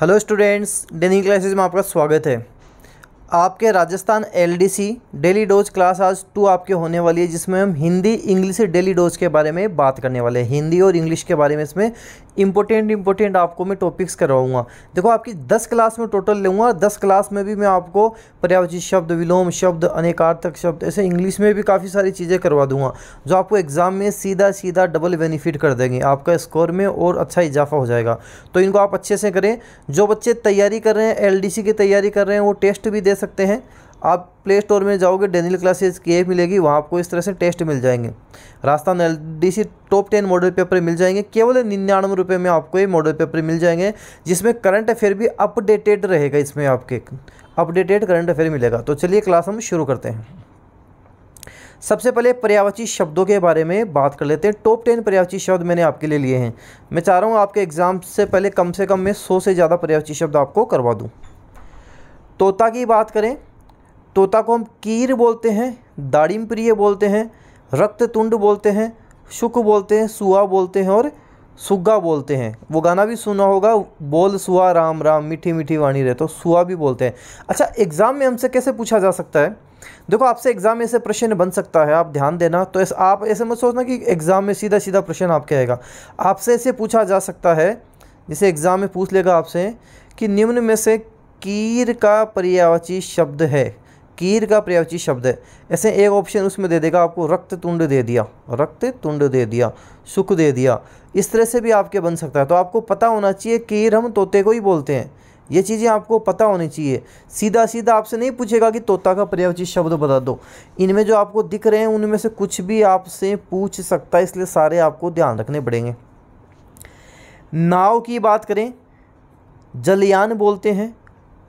hello students daily classes में आपका स्वागत है आपके Rajasthan LDC daily dose class आज टू आपके होने वाली है जिसमें हम हिंदी इंग्लिश डेली डोज के बारे में बात करने वाले हैं हिंदी और इंग्लिश के बारे में इसमें इंपॉर्टेंट इंपॉर्टेंट आपको मैं टॉपिक्स करवाऊँगा देखो आपकी दस क्लास में टोटल लूँगा दस क्लास में भी मैं आपको पर्यावचित शब्द विलोम शब्द अनेकार्थक शब्द ऐसे इंग्लिश में भी काफ़ी सारी चीज़ें करवा दूंगा जो आपको एग्ज़ाम में सीधा सीधा डबल बेनिफिट कर देंगे आपका स्कोर में और अच्छा इजाफा हो जाएगा तो इनको आप अच्छे से करें जो बच्चे तैयारी कर रहे हैं एल की तैयारी कर रहे हैं वो टेस्ट भी दे सकते हैं आप प्ले स्टोर में जाओगे डेनियल क्लासेस की एप मिलेगी वहाँ आपको इस तरह से टेस्ट मिल जाएंगे Rajasthan L D C top ten model paper मिल जाएंगे केवल निन्यानवे रुपये में आपको ये मॉडल पेपर मिल जाएंगे जिसमें करंट अफेयर भी अपडेटेड रहेगा इसमें आपके अपडेटेड करंट अफेयर मिलेगा तो चलिए क्लास हम शुरू करते हैं सबसे पहले पर्यावची शब्दों के बारे में बात कर लेते हैं टॉप टेन पर्यावची शब्द मैंने आपके लिए लिए हैं मैं चाह रहा हूँ आपके एग्ज़ाम से पहले कम से कम मैं सौ से ज़्यादा पर्यावची शब्द आपको करवा दूँ तोता की बात करें तोता को हम कीर बोलते हैं दाड़िम प्रिय बोलते हैं रक्ततुंड बोलते हैं शुक बोलते हैं सुआ बोलते हैं और सुग्गा बोलते हैं वो गाना भी सुना होगा बोल सुआ राम राम मीठी मीठी वाणी रहे तो सुआ भी बोलते हैं अच्छा एग्ज़ाम में हमसे कैसे पूछा जा सकता है देखो आपसे एग्ज़ाम में ऐसे प्रश्न बन सकता है आप ध्यान देना तो इस आप ऐसे मत सोचना कि एग्ज़ाम में सीधा सीधा प्रश्न आपके आएगा आपसे ऐसे पूछा जा सकता है जिसे एग्ज़ाम में पूछ लेगा आपसे कि निम्न में से कीर का पर्यावाची शब्द है कीर का पर्यायवाची शब्द है ऐसे एक ऑप्शन उसमें दे देगा आपको रक्त तुंड दे दिया रक्त तुंड दे दिया सुख दे दिया इस तरह से भी आपके बन सकता है तो आपको पता होना चाहिए कीर हम तोते को ही बोलते हैं ये चीज़ें आपको पता होनी चाहिए सीधा सीधा आपसे नहीं पूछेगा कि तोता का पर्यायवाची शब्द बता दो इनमें जो आपको दिख रहे हैं उनमें से कुछ भी आपसे पूछ सकता है इसलिए सारे आपको ध्यान रखने पड़ेंगे नाव की बात करें जलयान बोलते हैं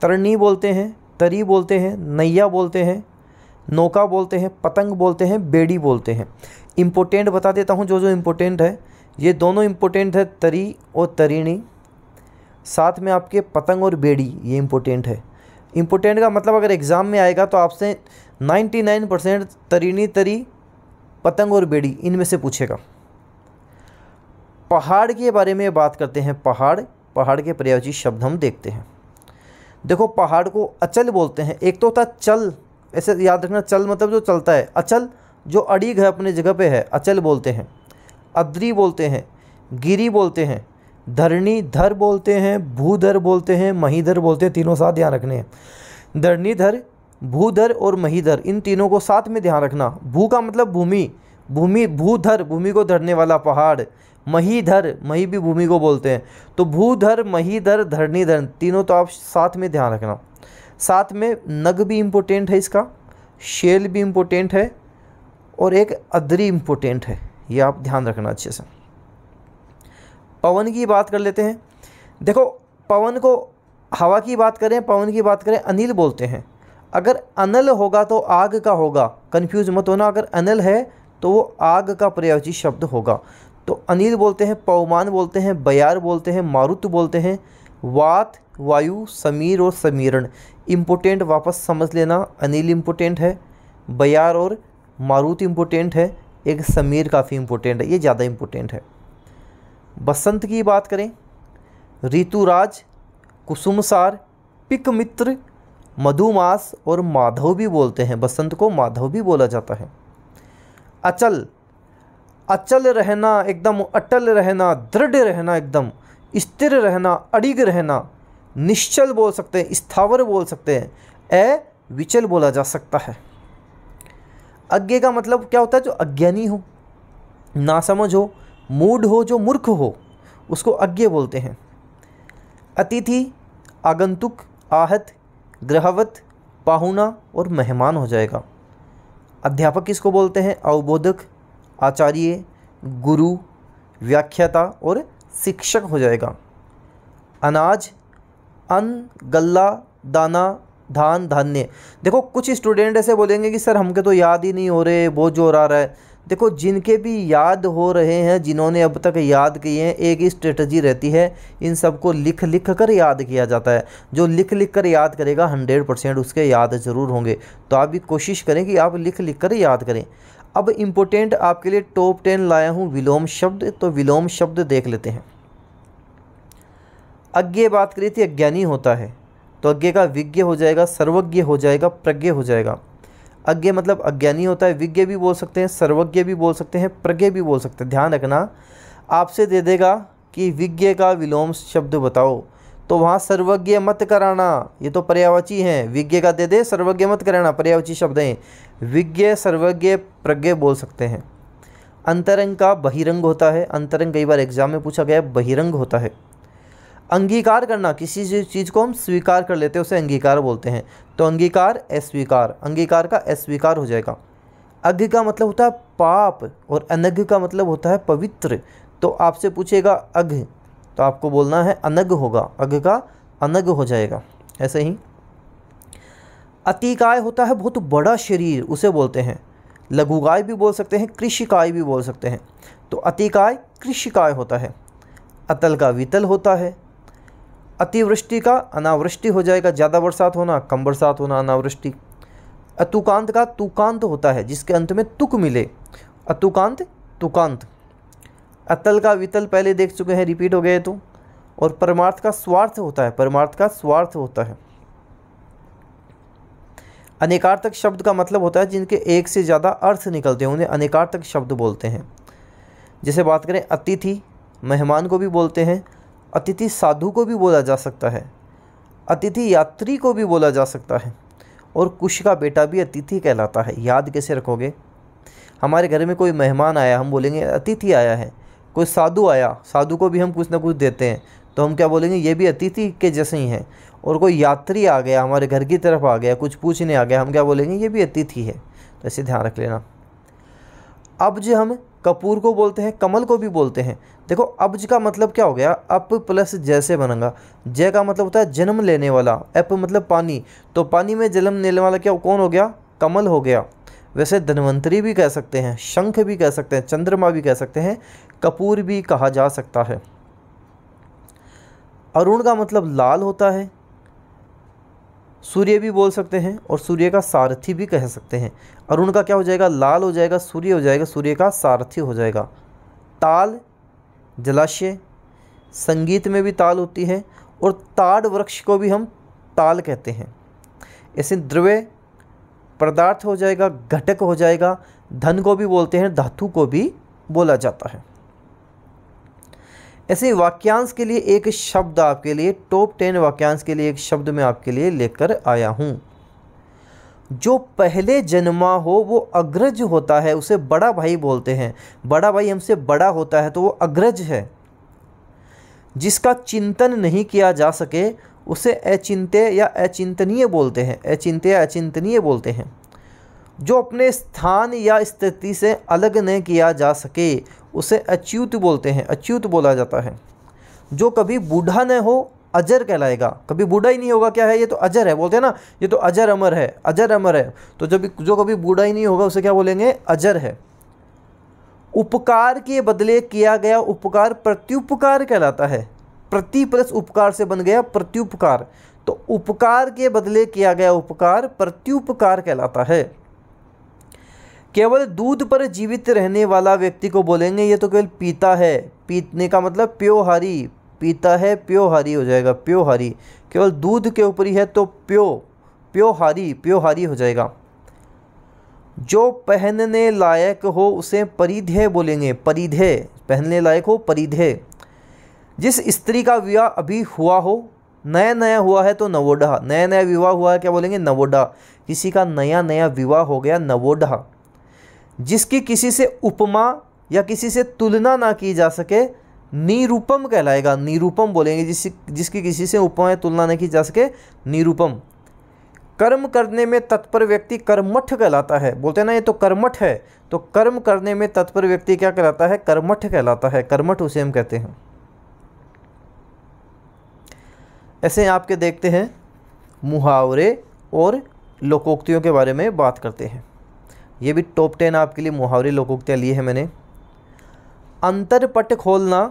तरणी बोलते हैं तरी बोलते हैं नैया बोलते हैं नौका बोलते हैं पतंग बोलते हैं बेड़ी बोलते हैं इम्पोर्टेंट बता देता हूँ जो जो इम्पोर्टेंट है ये दोनों इम्पोर्टेंट है तरी और तरीणी साथ में आपके पतंग और बेड़ी ये इम्पोर्टेंट है इम्पोर्टेंट का मतलब अगर एग्ज़ाम में आएगा तो आपसे 99 परसेंट तरीनी तरी पतंग और बेड़ी इनमें से पूछेगा पहाड़ के बारे में बात करते हैं पहाड़ पहाड़ के पर्यायवाची शब्द हम देखते हैं देखो पहाड़ को अचल बोलते हैं एक तो होता है चल ऐसे याद रखना चल मतलब जो चलता है अचल जो अड़ीग है अपने जगह पे है अचल बोलते हैं अद्री बोलते हैं गिरी बोलते हैं धरणी धर बोलते हैं भूधर बोलते हैं महीधर बोलते हैं तीनों साथ ध्यान रखने हैं धरणीधर भूधर और महीधर इन तीनों को साथ में ध्यान रखना भू का मतलब भूमि भूमि भूधर भूमि को धरने वाला पहाड़ महीधर मही भी भूमि को बोलते हैं तो भूधर महीधर धरणीधर तीनों तो आप साथ में ध्यान रखना साथ में नग भी इम्पोर्टेंट है इसका शेल भी इम्पोर्टेंट है और एक अदरी इम्पोर्टेंट है ये आप ध्यान रखना अच्छे से पवन की बात कर लेते हैं देखो पवन को हवा की बात करें पवन की बात करें अनिल बोलते हैं अगर अनल होगा तो आग का होगा कंफ्यूज मत होना अगर अनल है तो वो आग का पर्यायवाची शब्द होगा तो अनिल बोलते हैं पवमान बोलते हैं बयार बोलते हैं मारुत बोलते हैं वात वायु समीर और समीरण इम्पोर्टेंट वापस समझ लेना अनिल इम्पोर्टेंट है बयार और मारुत इम्पोर्टेंट है एक समीर काफ़ी इम्पोर्टेंट है ये ज़्यादा इम्पोर्टेंट है बसंत की बात करें ऋतुराज कुसुमसार पिक मित्र मधुमास और माधव भी बोलते हैं बसंत को माधव भी बोला जाता है अचल अचल रहना एकदम अटल रहना दृढ़ रहना एकदम स्थिर रहना अड़िग रहना निश्चल बोल सकते हैं स्थावर बोल सकते हैं ए विचल बोला जा सकता है अज्ञे का मतलब क्या होता है जो अज्ञानी हो नासमझ हो मूड हो जो मूर्ख हो उसको अज्ञे बोलते हैं अतिथि आगंतुक आहत ग्रहवत पाहुना और मेहमान हो जाएगा अध्यापक किसको बोलते हैं अवबोधक आचार्य गुरु व्याख्याता और शिक्षक हो जाएगा अनाज अन्न गल्ला दाना धान धान्य देखो कुछ स्टूडेंट ऐसे बोलेंगे कि सर हमके तो याद ही नहीं हो रहे बहुत जोर आ रहा है देखो जिनके भी याद हो रहे हैं जिन्होंने अब तक याद किए हैं एक ही स्ट्रेटजी रहती है इन सबको लिख लिख कर याद किया जाता है जो लिख लिख कर याद करेगा हंड्रेड परसेंट उसके याद ज़रूर होंगे तो आप भी कोशिश करें कि आप लिख लिख कर याद करें अब इम्पोर्टेंट आपके लिए टॉप टेन लाया हूँ विलोम शब्द तो विलोम शब्द देख लेते हैं अज्ञे बात करी थी अज्ञानी होता है तो अज्ञे का विज्ञ हो जाएगा सर्वज्ञ हो जाएगा प्रज्ञ हो जाएगा अज्ञे मतलब अज्ञानी होता है विज्ञ भी बोल सकते हैं सर्वज्ञ भी बोल सकते हैं प्रज्ञ भी बोल सकते हैं ध्यान रखना आपसे दे देगा कि विज्ञ का विलोम शब्द बताओ तो वहाँ सर्वज्ञ मत कराना ये तो पर्यावची हैं विज्ञ का दे दे सर्वज्ञ मत कराना पर्यावची शब्द हैं विज्ञ सर्वज्ञ प्रज्ञ बोल सकते हैं अंतरंग का बहिरंग होता है अंतरंग कई बार एग्जाम में पूछा गया बहिरंग होता है अंगीकार करना किसी चीज़ को हम स्वीकार कर लेते हैं उसे अंगीकार बोलते हैं तो अंगीकार अस्वीकार अंगीकार का अस्वीकार हो जाएगा अघ का मतलब होता है पाप और अनघ का मतलब होता है पवित्र तो आपसे पूछेगा अघ तो आपको बोलना है अनग होगा अग का अनग हो जाएगा ऐसे ही अतिकाय होता है बहुत बड़ा शरीर उसे बोलते हैं लघुकाय भी बोल सकते हैं कृषिकाय भी बोल सकते हैं तो अतिकाय कृषिकाय होता है अतल का वितल होता है अतिवृष्टि का अनावृष्टि हो जाएगा ज़्यादा बरसात होना कम बरसात होना अनावृष्टि अतुकांत का तुकांत होता है जिसके अंत में तुक मिले अतुकांत तुकांत अतल का वितल पहले देख चुके हैं रिपीट हो गए तो और परमार्थ का स्वार्थ होता है परमार्थ का स्वार्थ होता है अनेकार्थक शब्द का मतलब होता है जिनके एक से ज़्यादा अर्थ निकलते हैं उन्हें अनेकार्थक शब्द बोलते हैं जैसे बात करें अतिथि मेहमान को भी बोलते हैं अतिथि साधु को भी बोला जा सकता है अतिथि यात्री को भी बोला जा सकता है और कुश का बेटा भी अतिथि कहलाता है याद कैसे रखोगे हमारे घर में कोई मेहमान आया हम बोलेंगे अतिथि आया है कोई साधु आया साधु को भी हम कुछ ना कुछ देते हैं तो हम क्या बोलेंगे ये भी अतिथि के जैसे ही हैं और कोई यात्री आ गया हमारे घर की तरफ आ गया कुछ पूछने आ गया हम क्या बोलेंगे ये भी अतिथि है तो ऐसे ध्यान रख लेना अब्ज हम कपूर को बोलते हैं कमल को भी बोलते हैं देखो अब्ज का मतलब क्या हो गया अप प्लस जैसे बनेगा जय का मतलब होता है जन्म लेने वाला अप मतलब पानी तो पानी में जन्म लेने वाला क्या कौन हो गया कमल हो गया वैसे धनवंतरी भी कह सकते हैं शंख भी कह सकते हैं चंद्रमा भी कह सकते हैं कपूर भी कहा जा सकता है अरुण का मतलब लाल होता है सूर्य भी बोल सकते हैं और सूर्य का सारथी भी कह सकते हैं अरुण का क्या हो जाएगा लाल हो जाएगा सूर्य हो जाएगा सूर्य का सारथी हो जाएगा ताल जलाशय संगीत में भी ताल होती है और ताड़ वृक्ष को भी हम ताल कहते हैं ऐसे द्रव्य पदार्थ हो जाएगा घटक हो जाएगा धन को भी बोलते हैं धातु को भी बोला जाता है ऐसे वाक्यांश के लिए एक शब्द आपके लिए टॉप टेन वाक्यांश के लिए एक शब्द मैं आपके लिए लेकर आया हूँ जो पहले जन्मा हो वो अग्रज होता है उसे बड़ा भाई बोलते हैं बड़ा भाई हमसे बड़ा होता है तो वो अग्रज है जिसका चिंतन नहीं किया जा सके उसे अचिंत्य या अचिंतनीय बोलते हैं अचिंत्य अचिंतनीय बोलते हैं जो अपने स्थान या स्थिति से अलग न किया जा सके उसे अच्युत बोलते हैं अच्युत बोला जाता है जो कभी बूढ़ा न हो अजर कहलाएगा कभी बूढ़ा ही नहीं होगा क्या है ये तो अजर है बोलते हैं ना ये तो अजर अमर है अजर अमर है तो जब जो कभी बूढ़ा ही नहीं होगा उसे क्या बोलेंगे अजर है उपकार के बदले किया गया उपकार प्रत्युपकार कहलाता है प्रति प्लस उपकार से बन गया प्रत्युपकार तो उपकार के बदले किया गया उपकार प्रत्युपकार कहलाता है केवल दूध पर जीवित रहने वाला व्यक्ति को बोलेंगे ये तो केवल पीता है पीतने का मतलब प्योहारी पीता है प्योहारी हो जाएगा प्योहारी केवल दूध के ऊपर ही है तो प्यो प्योहारी प्योहारी हो जाएगा जो पहनने लायक हो उसे परिधे बोलेंगे परिधे पहनने लायक हो परिधे जिस स्त्री का विवाह अभी हुआ हो नया नया हुआ है तो नवोडा नया नया विवाह हुआ है क्या बोलेंगे नवोडा किसी का नया नया विवाह हो गया नवोडा जिसकी किसी से उपमा या किसी से तुलना ना की जा सके निरूपम कहलाएगा निरूपम बोलेंगे जिस जिसकी किसी से उपमा या तुलना ना की जा सके निरूपम कर्म करने में तत्पर व्यक्ति कर्मठ कहलाता है बोलते हैं ना ये तो कर्मठ है तो कर्म करने में तत्पर व्यक्ति क्या कहलाता है कर्मठ कहलाता है कर्मठ उसे हम कहते हैं ऐसे आपके देखते हैं मुहावरे और लोकोक्तियों के बारे में बात करते हैं ये भी टॉप टेन आपके लिए मुहावरे लोकोक्तियाँ लिए हैं मैंने अंतरपट खोलना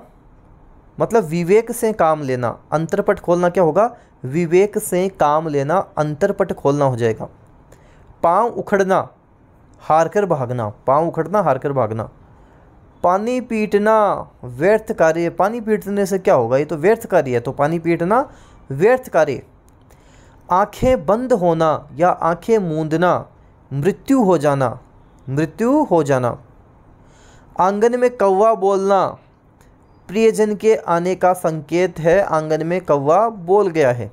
मतलब विवेक से काम लेना अंतरपट खोलना क्या होगा विवेक से काम लेना अंतरपट खोलना हो जाएगा पाँव उखड़ना हार कर भागना पाँव उखड़ना हार कर भागना पानी पीटना व्यर्थ कार्य पानी पीटने से क्या होगा ये तो व्यर्थ कार्य है तो पानी पीटना व्यर्थ कार्य आंखें बंद होना या आंखें मूंदना मृत्यु हो जाना मृत्यु हो जाना आंगन में कौवा बोलना प्रियजन के आने का संकेत है आंगन में कौवा बोल गया है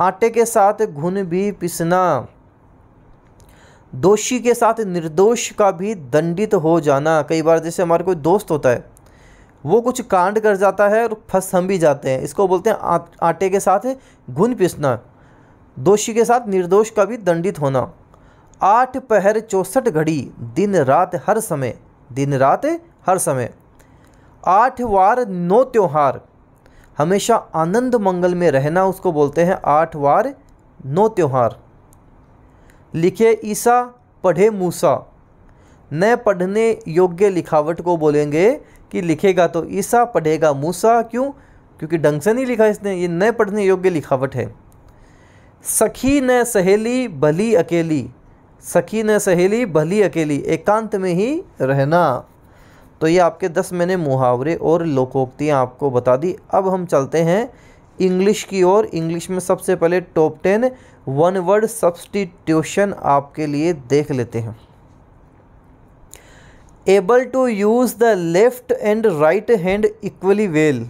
आटे के साथ घुन भी पिसना दोषी के साथ निर्दोष का भी दंडित हो जाना कई बार जैसे हमारे कोई दोस्त होता है वो कुछ कांड कर जाता है और फंस हम भी जाते हैं इसको बोलते हैं आ, आटे के साथ घुन पिसना दोषी के साथ निर्दोष का भी दंडित होना आठ पहर चौंसठ घड़ी दिन रात हर समय दिन रात हर समय आठ वार नौ त्यौहार हमेशा आनंद मंगल में रहना उसको बोलते हैं आठ वार नौ त्यौहार लिखे ईसा पढ़े मूसा न पढ़ने योग्य लिखावट को बोलेंगे कि लिखेगा तो ईसा पढ़ेगा मूसा क्यों क्योंकि ढंग से नहीं लिखा इसने ये न पढ़ने योग्य लिखावट है सखी न सहेली भली अकेली सखी न सहेली भली अकेली एकांत में ही रहना तो ये आपके दस मैंने मुहावरे और लोकोक्तियाँ आपको बता दी अब हम चलते हैं इंग्लिश की ओर इंग्लिश में सबसे पहले top ten one word substitution आपके लिए देख लेते हैं able to use the left and right hand equally well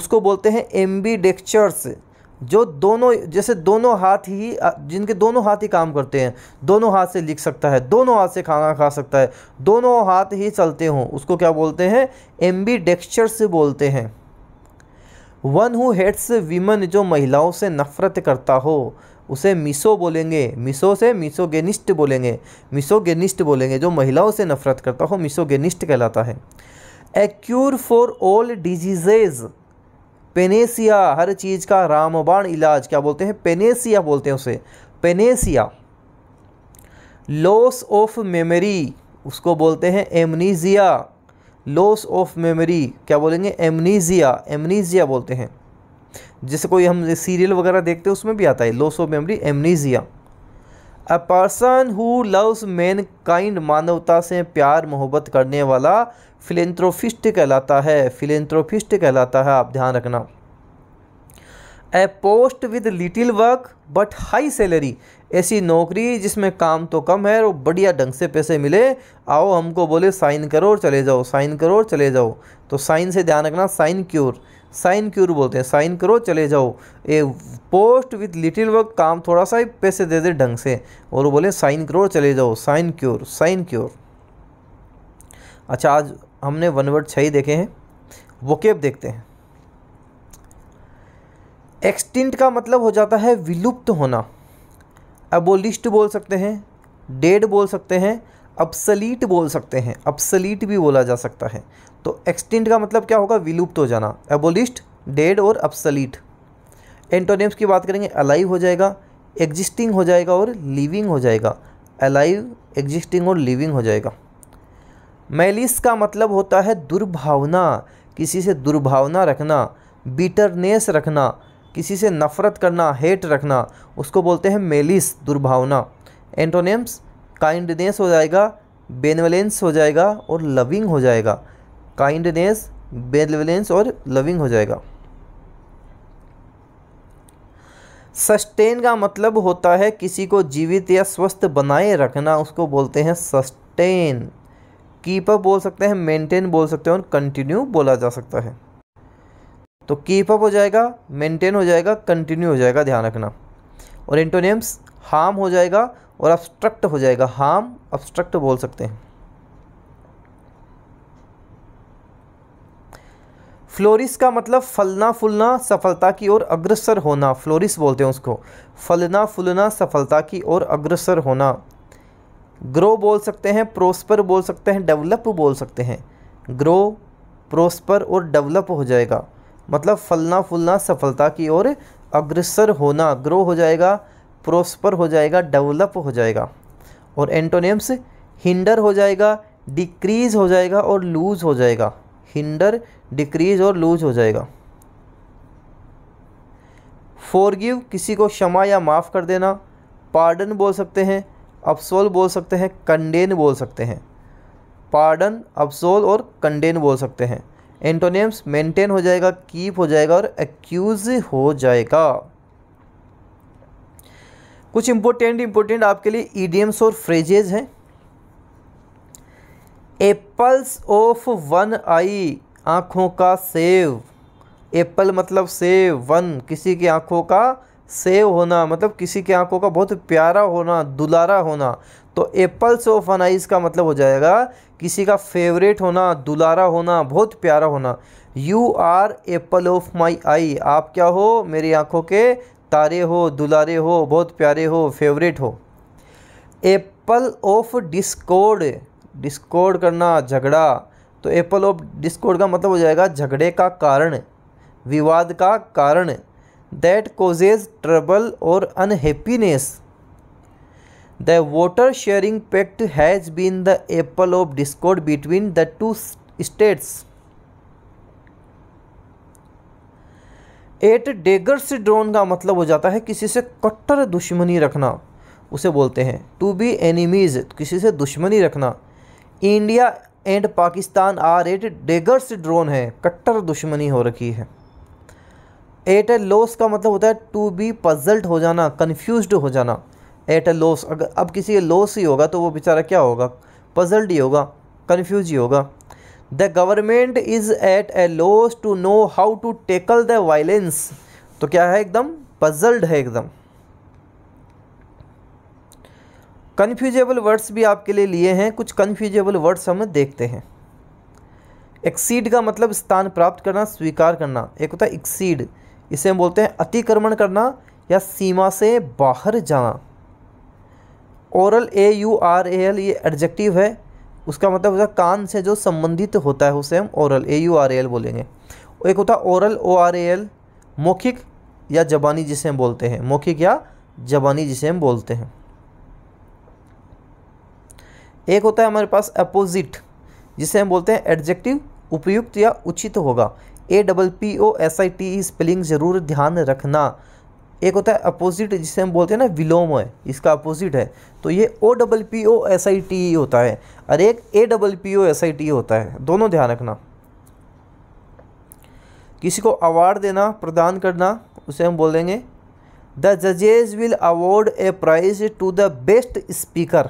उसको बोलते हैं एम्बी डेक्चर्स जो दोनों जैसे दोनों हाथ ही जिनके दोनों हाथ ही काम करते हैं दोनों हाथ से लिख सकता है दोनों हाथ से खाना खा सकता है दोनों हाथ ही चलते हों उसको क्या बोलते हैं एम्बी डेक्स्चर से बोलते हैं वन हु हेट्स वीमन जो महिलाओं से नफरत करता हो उसे मिसो बोलेंगे मिसो से मिसोगेनिस्ट बोलेंगे मिसोगेनिस्ट बोलेंगे जो महिलाओं से नफरत करता हो मिसोगेनिस्ट कहलाता है a cure for all diseases panacea हर चीज़ का रामबाण इलाज क्या बोलते हैं पेनेसिया बोलते हैं उसे पेनेसिया लॉस ऑफ मेमोरी उसको बोलते हैं एमनीजिया लॉस ऑफ मेमोरी क्या बोलेंगे एमनीजिया एमनीजिया बोलते हैं जैसे कोई हम सीरियल वगैरह देखते हैं उसमें भी आता है loss of memory amnesia a person who loves mankind मानवता से प्यार मोहब्बत करने वाला फिलेंथ्रोफिस्ट कहलाता है फिलेंथ्रोफिस्ट कहलाता है आप ध्यान रखना a post with little work but high salary ऐसी नौकरी जिसमें काम तो कम है और बढ़िया ढंग से पैसे मिले आओ हमको बोले साइन करो और चले जाओ साइन करो और चले जाओ तो साइन से ध्यान रखना साइन क्योर साइन क्यूर बोलते हैं साइन करो चले जाओ a post with little work काम थोड़ा सा ही पैसे दे दे ढंग से और वो बोले साइन करो चले जाओ साइन क्योर साइन क्योर अच्छा आज हमने वन वर्ड छ ही देखे हैं वोकेब देखते हैं एक्सटिंट का मतलब हो जाता है विलुप्त होना अबोलिस्ट बोल सकते हैं डेड बोल सकते हैं अपसलीट बोल सकते हैं अपसलीट भी बोला जा सकता है तो एक्सटिंट का मतलब क्या होगा विलुप्त हो जाना एबोलिस्ट डेड और अपसलीट एंटोनिम्स की बात करेंगे अलाइव हो जाएगा एग्जिस्टिंग हो जाएगा और लिविंग हो जाएगा अलाइव एग्जिस्टिंग और लिविंग हो जाएगा मैलिस का मतलब होता है दुर्भावना किसी से दुर्भावना रखना बीटरनेस रखना किसी से नफ़रत करना हेट रखना उसको बोलते हैं मेलिस दुर्भावना एंटोनेम्स काइंडनेस हो जाएगा बेनवलेंस हो जाएगा और लविंग हो जाएगा काइंडनेस बेनवलेंस और लविंग हो जाएगा सस्टेन का मतलब होता है किसी को जीवित या स्वस्थ बनाए रखना उसको बोलते हैं सस्टेन कीप अप बोल सकते हैं मेंटेन बोल सकते हैं और कंटिन्यू बोला जा सकता है तो कीप अप हो जाएगा मेंटेन हो जाएगा कंटिन्यू हो जाएगा ध्यान रखना और इंटोनेम्स हार्म हो जाएगा और अब्स्ट्रक्ट हो जाएगा हार्म अब्स्ट्रक्ट बोल सकते हैं फ्लोरिस का मतलब फलना फूलना सफलता की ओर अग्रसर होना फ्लोरिस बोलते हैं उसको फलना फूलना सफलता की ओर अग्रसर होना ग्रो बोल सकते हैं प्रोस्पर बोल सकते हैं डेवलप बोल सकते हैं ग्रो प्रोस्पर और डेवलप हो जाएगा मतलब फलना फूलना सफलता की ओर अग्रसर होना ग्रो हो जाएगा प्रोस्पर हो जाएगा डेवलप हो जाएगा और एंटोनेम्स हिंडर हो जाएगा डिक्रीज़ हो जाएगा और लूज़ हो जाएगा हिंडर डिक्रीज़ और लूज़ हो जाएगा फोरगिव किसी को क्षमा या माफ़ कर देना पार्डन बोल सकते हैं अपसोल बोल सकते हैं कंडेन बोल सकते हैं पार्डन अपसोल और कंडेन बोल सकते हैं एंटोनियम्स मेंटेन हो जाएगा कीप हो जाएगा और एक्यूज़ हो जाएगा कुछ इम्पोर्टेंट इंपोर्टेंट आपके लिए ईडीएम्स और फ्रेजेज हैं एप्पल्स ऑफ वन आई आँखों का सेव एप्पल मतलब सेव वन किसी की आँखों का सेव होना मतलब किसी की आँखों का बहुत प्यारा होना दुलारा होना तो एप्पल्स ऑफ वन आई इसका मतलब हो जाएगा किसी का फेवरेट होना दुलारा होना बहुत प्यारा होना you are apple of my eye आप क्या हो मेरी आँखों के तारे हो दुलारे हो बहुत प्यारे हो फेवरेट हो एप्पल ऑफ डिस्कोड डिस्कोड करना झगड़ा तो एप्पल ऑफ डिस्कोड का मतलब हो जाएगा झगड़े का कारण विवाद का कारण दैट कोजेज ट्रबल और unhappiness the water sharing pact has been the apple of discord between the two states at dagger से ड्रोन का मतलब हो जाता है किसी से कट्टर दुश्मनी रखना उसे बोलते हैं टू बी एनिमीज़ किसी से दुश्मनी रखना India and Pakistan are at daggers drawn है कट्टर दुश्मनी हो रखी है एट ए लॉस का मतलब होता है टू बी पजल्ट हो जाना कन्फ्यूज हो जाना एट ए लॉस अगर अब किसी लॉस ही होगा तो वो बेचारा क्या होगा पजल्ट ही होगा कन्फ्यूज ही होगा the government is at a loss to know how to tackle the violence तो क्या है एकदम पजल्ड है एकदम कन्फ्यूजेबल वर्ड्स भी आपके लिए लिए हैं कुछ कन्फ्यूजेबल वर्ड्स हम देखते हैं एक्सीड का मतलब स्थान प्राप्त करना स्वीकार करना एक होता है एक्सीड इसे हम बोलते हैं अतिक्रमण करना या सीमा से बाहर जाना oral A U R A L ये एडजेक्टिव है उसका मतलब होता है कान से जो संबंधित होता है उसे हम oral A U R A L बोलेंगे एक होता है oral O R A L मौखिक या जबानी जिसे हम बोलते हैं मौखिक या जबानी जिसे हम बोलते हैं एक होता है हमारे पास अपोजिट जिसे हम बोलते हैं एडजेक्टिव उपयुक्त या उचित होगा A double P O S I T spelling ज़रूर ध्यान रखना एक होता है अपोजिट जिसे हम बोलते हैं ना है इसका अपोजिट है तो ये O double P O S I T E होता है और एक A double P O S I T E होता है दोनों ध्यान रखना किसी को अवार्ड देना प्रदान करना उसे हम बोलेंगे द जजेज will award a prize to the best speaker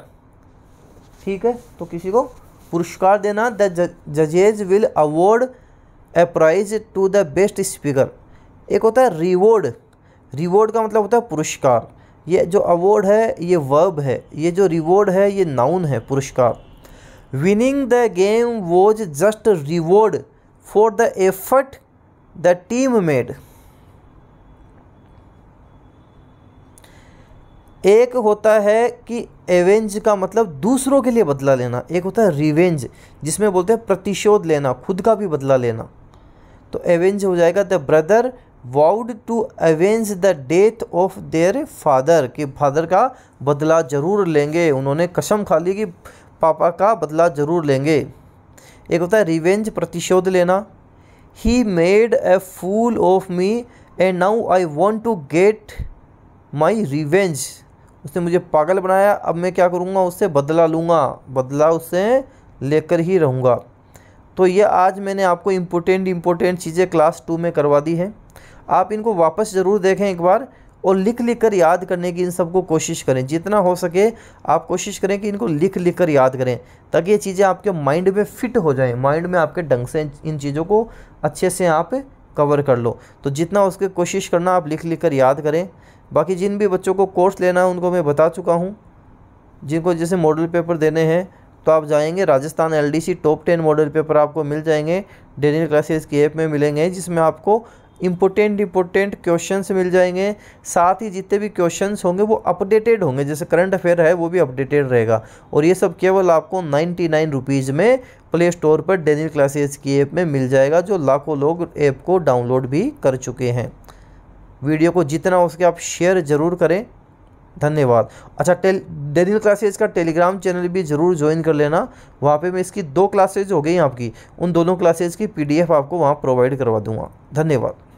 ठीक है तो किसी को पुरस्कार देना द जजेज will award a prize to the best speaker एक होता है रिवॉर्ड रिवॉर्ड का मतलब होता है पुरस्कार ये जो अवार्ड है ये वर्ब है ये जो रिवॉर्ड है ये नाउन है पुरस्कार winning the game was just reward for the effort the team made एक होता है कि एवेंज का मतलब दूसरों के लिए बदला लेना एक होता है रिवेंज जिसमें बोलते हैं प्रतिशोध लेना खुद का भी बदला लेना तो एवेंज हो जाएगा the brother vowed to avenge the death of their father कि फादर का बदला ज़रूर लेंगे उन्होंने कसम खा ली कि पापा का बदला ज़रूर लेंगे एक होता है रिवेंज प्रतिशोध लेना ही made a fool of me and now I want to get my revenge उसने मुझे पागल बनाया अब मैं क्या करूँगा उससे बदला लूँगा बदला उससे लेकर ही रहूँगा तो ये आज मैंने आपको इम्पोर्टेंट इम्पोर्टेंट चीज़ें क्लास टू में करवा दी है आप इनको वापस ज़रूर देखें एक बार और लिख लिख कर याद करने की इन सबको कोशिश करें जितना हो सके आप कोशिश करें कि इनको लिख लिख कर याद करें ताकि ये चीज़ें आपके माइंड में फ़िट हो जाएं माइंड में आपके ढंग से इन चीज़ों को अच्छे से आप कवर कर लो तो जितना उसके कोशिश करना आप लिख लिख कर याद करें बाकी जिन भी बच्चों को कोर्स लेना है उनको मैं बता चुका हूँ जिनको जैसे मॉडल पेपर देने हैं तो आप जाएंगे Rajasthan LDC top ten model paper आपको मिल जाएंगे डेनियल क्लासेस की ऐप में मिलेंगे जिसमें आपको इंपोर्टेंट इम्पोर्टेंट क्वेश्चंस मिल जाएंगे साथ ही जितने भी क्वेश्चंस होंगे वो अपडेटेड होंगे जैसे करंट अफेयर है वो भी अपडेटेड रहेगा और ये सब केवल आपको नाइन्टी नाइन रुपीज़ में प्ले स्टोर पर डेनियल क्लासेस की ऐप में मिल जाएगा जो लाखों लोग ऐप को डाउनलोड भी कर चुके हैं वीडियो को जितना हो सके आप शेयर ज़रूर करें धन्यवाद अच्छा टेल डेनियल क्लासेज का टेलीग्राम चैनल भी ज़रूर ज्वाइन कर लेना वहाँ पे मैं इसकी दो क्लासेज हो गई आपकी उन दोनों क्लासेज की पीडीएफ आपको वहाँ प्रोवाइड करवा दूँगा धन्यवाद